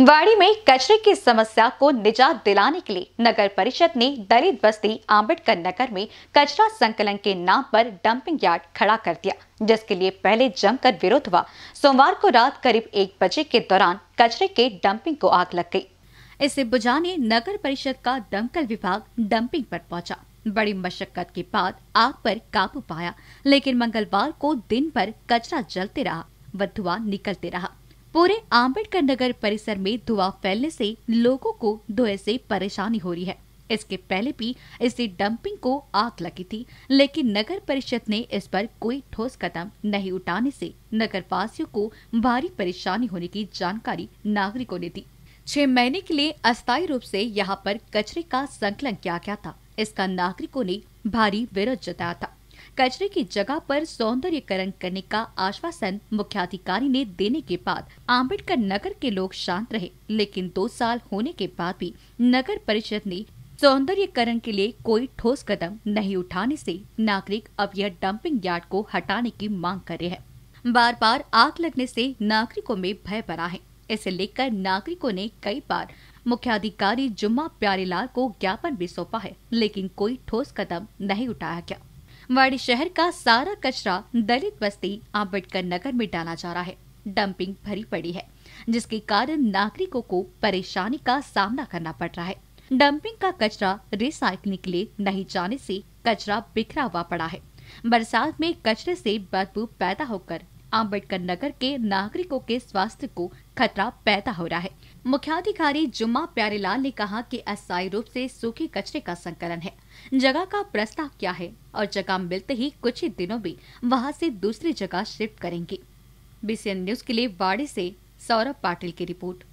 वाड़ी में कचरे की समस्या को निजात दिलाने के लिए नगर परिषद ने दलित बस्ती आम्बेडकर नगर में कचरा संकलन के नाम पर डंपिंग यार्ड खड़ा कर दिया जिसके लिए पहले जमकर विरोध हुआ सोमवार को रात करीब एक बजे के दौरान कचरे के डंपिंग को आग लग गई इसे बुझाने नगर परिषद का दमकल विभाग डंपिंग पर पहुंचा। बड़ी मशक्कत के बाद आग पर काबू पाया लेकिन मंगलवार को दिन भर कचरा जलते रहा व धुआं निकलते रहा पूरे आम्बेडकर नगर परिसर में धुआं फैलने से लोगों को धुएं से परेशानी हो रही है इसके पहले भी इसी डंपिंग को आग लगी थी लेकिन नगर परिषद ने इस पर कोई ठोस कदम नहीं उठाने से नगर वासियों को भारी परेशानी होने की जानकारी नागरिकों ने दी छह महीने के लिए अस्थायी रूप से यहाँ पर कचरे का संकलन किया गया था इसका नागरिकों ने भारी विरोध जताया था कचरे की जगह पर सौंदर्यकरण करने का आश्वासन मुख्याधिकारी ने देने के बाद आम्बेडकर नगर के लोग शांत रहे लेकिन दो साल होने के बाद भी नगर परिषद ने सौंदर्यकरण के लिए कोई ठोस कदम नहीं उठाने से नागरिक अब यह डंपिंग यार्ड को हटाने की मांग कर रहे हैं बार बार आग लगने से नागरिकों में भय भरा है इसे लेकर नागरिकों ने कई बार मुख्याधिकारी जुम्मा प्यारेलाल को ज्ञापन भी सौंपा है लेकिन कोई ठोस कदम नहीं उठाया गया वाड़ी शहर का सारा कचरा दलित बस्ती आम्बेडकर नगर में डाला जा रहा है डंपिंग भरी पड़ी है जिसके कारण नागरिकों को परेशानी का सामना करना पड़ रहा है डंपिंग का कचरा रिसाइकलिंग के लिए नहीं जाने से कचरा बिखरा हुआ पड़ा है बरसात में कचरे से बदबू पैदा होकर अम्बेडकर नगर के नागरिकों के स्वास्थ्य को खतरा पैदा हो रहा है मुख्याधिकारी जुम्मा प्यारेलाल ने कहा कि अस्थायी रूप से सूखे कचरे का संकलन है जगह का प्रस्ताव क्या है और जगह मिलते ही कुछ ही दिनों में वहाँ से दूसरी जगह शिफ्ट करेंगे बीसीएन न्यूज के लिए वाड़ी से सौरभ पाटिल की रिपोर्ट